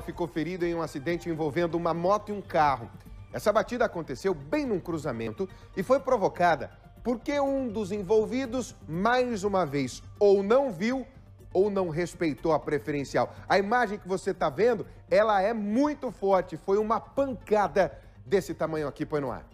ficou ferido em um acidente envolvendo uma moto e um carro. Essa batida aconteceu bem num cruzamento e foi provocada porque um dos envolvidos, mais uma vez, ou não viu ou não respeitou a preferencial. A imagem que você está vendo, ela é muito forte. Foi uma pancada desse tamanho aqui, põe no ar.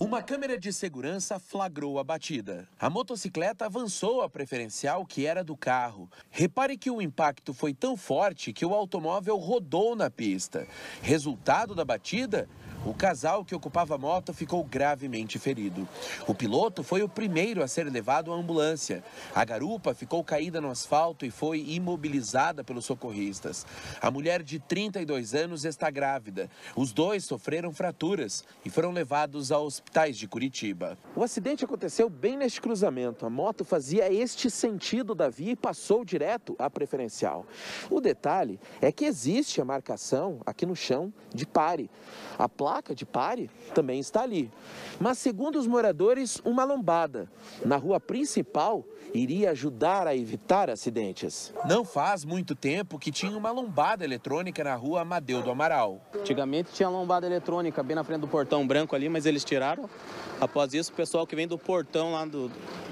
Uma câmera de segurança flagrou a batida. A motocicleta avançou a preferencial que era do carro. Repare que o impacto foi tão forte que o automóvel rodou na pista. Resultado da batida, o casal que ocupava a moto ficou gravemente ferido. O piloto foi o primeiro a ser levado à ambulância. A garupa ficou caída no asfalto e foi imobilizada pelos socorristas. A mulher de 32 anos está grávida. Os dois sofreram fraturas e foram levados a hospitais de Curitiba. O acidente aconteceu bem neste cruzamento. A moto fazia este sentido da via e passou direto à preferencial. O detalhe é que existe a marcação aqui no chão de pare. A placa placa de pare também está ali. Mas, segundo os moradores, uma lombada na rua principal iria ajudar a evitar acidentes. Não faz muito tempo que tinha uma lombada eletrônica na rua Amadeu do Amaral. Antigamente tinha lombada eletrônica bem na frente do portão branco ali, mas eles tiraram. Após isso, o pessoal que vem do portão lá do,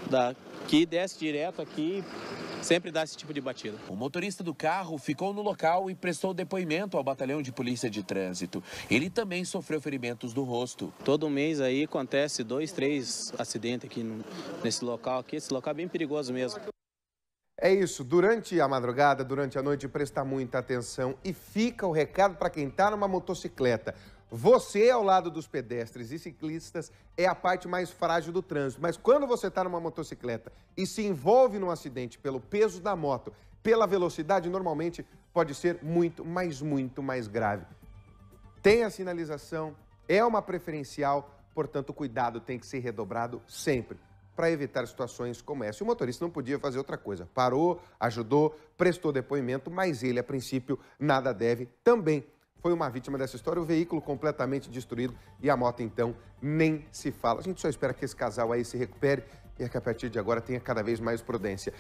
da, que desce direto aqui sempre dá esse tipo de batida. O motorista do carro ficou no local e prestou depoimento ao batalhão de polícia de trânsito. Ele também sofreu ferimentos do rosto. Todo mês aí acontece dois, três acidentes aqui no, nesse local aqui. Esse local é bem perigoso mesmo. É isso, durante a madrugada, durante a noite, prestar muita atenção e fica o recado para quem está numa motocicleta. Você, ao lado dos pedestres e ciclistas, é a parte mais frágil do trânsito. Mas quando você está numa motocicleta e se envolve num acidente pelo peso da moto, pela velocidade, normalmente pode ser muito, mas muito mais grave. Tem a sinalização, é uma preferencial, portanto, o cuidado tem que ser redobrado sempre para evitar situações como essa. E o motorista não podia fazer outra coisa. Parou, ajudou, prestou depoimento, mas ele, a princípio, nada deve também foi uma vítima dessa história, o veículo completamente destruído e a moto, então, nem se fala. A gente só espera que esse casal aí se recupere e que a partir de agora tenha cada vez mais prudência.